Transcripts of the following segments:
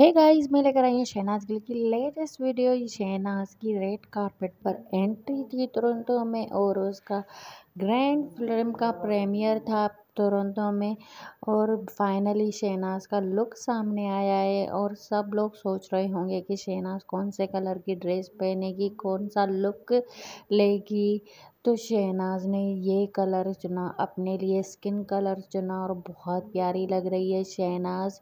है गाइस मैं लेकर आई हूँ शहनाज गिल की लेटेस्ट वीडियो शहनाज की रेड कारपेट पर एंट्री थी टोरंटो में और उसका ग्रैंड फिल्म का प्रीमियर था टोरंटो में और फाइनली शहनाज का लुक सामने आया है और सब लोग सोच रहे होंगे कि शहनाज कौन से कलर की ड्रेस पहनेगी कौन सा लुक लेगी तो शहनाज ने ये कलर चुना अपने लिए स्किन कलर चुना और बहुत प्यारी लग रही है शहनाज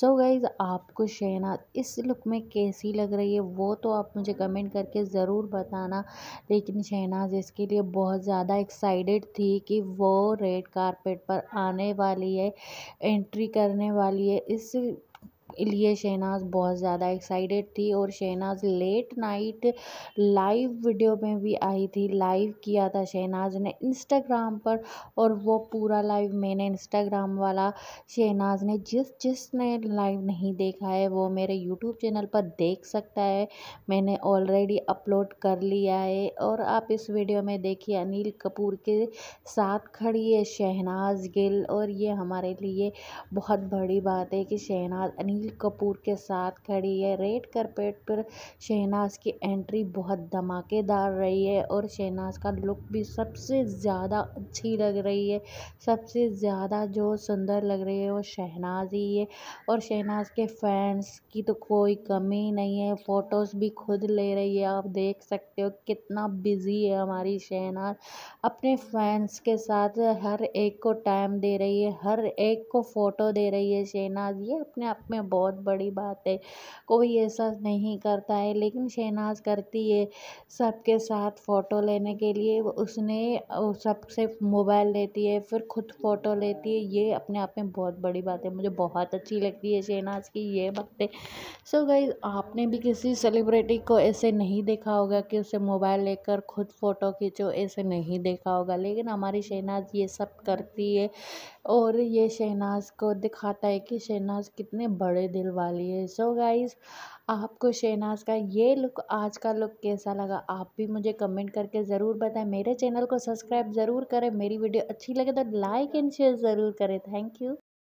सो गाइज़ आपको शहनाज इस लुक में कैसी लग रही है वो तो आप मुझे कमेंट करके ज़रूर बताना लेकिन शहनाज इसके लिए बहुत ज़्यादा एक्साइट एक्साइटेड थी कि वो रेड कारपेट पर आने वाली है एंट्री करने वाली है इस लिए शहनाज़ बहुत ज़्यादा एक्साइटेड थी और Shehnaaz late night live video में भी आई थी लाइव किया था शहनाज़ ने इंस्टाग्राम पर और वो पूरा लाइव मैंने इंस्टाग्राम वाला शहनाज़ ने जिस जिसने लाइव नहीं देखा है वो मेरे यूट्यूब चैनल पर देख सकता है मैंने ऑलरेडी अपलोड कर लिया है और आप इस वीडियो में देखिए अनिल कपूर के साथ खड़ी है शहनाज गिल और ये हमारे लिए बहुत बड़ी बात है कि शहनाज अनिल अनिल कपूर के साथ खड़ी है रेड कारपेट पर शहनाज की एंट्री बहुत धमाकेदार रही है और शहनाज का लुक भी सबसे ज़्यादा अच्छी लग रही है सबसे ज़्यादा जो सुंदर लग रही है वो शहनाज ही है और शहनाज के फैंस की तो कोई कमी नहीं है फ़ोटोज़ भी खुद ले रही है आप देख सकते हो कितना बिज़ी है हमारी शहनाज अपने फैंस के साथ हर एक को टाइम दे रही है हर एक को फ़ोटो दे रही है शहनाज ये अपने आप में बहुत बड़ी बात है कोई ऐसा नहीं करता है लेकिन शहनाज करती है सबके साथ फ़ोटो लेने के लिए उसने सबसे मोबाइल लेती है फिर खुद फ़ोटो लेती है ये अपने आप में बहुत बड़ी बात है मुझे बहुत अच्छी लगती है शहनाज की ये बातें सो गई आपने भी किसी सेलिब्रिटी को ऐसे नहीं देखा होगा कि उसे मोबाइल लेकर खुद फ़ोटो खींचो ऐसे नहीं देखा होगा लेकिन हमारी शहनाज ये सब करती है और ये शहनाज को दिखाता है कि शहनाज कितने बड़े बड़े दिल वाली है सो so गाइज आपको शहनाज का ये लुक आज का लुक कैसा लगा आप भी मुझे कमेंट करके ज़रूर बताएं मेरे चैनल को सब्सक्राइब ज़रूर करें मेरी वीडियो अच्छी लगे तो लाइक एंड शेयर ज़रूर करें थैंक यू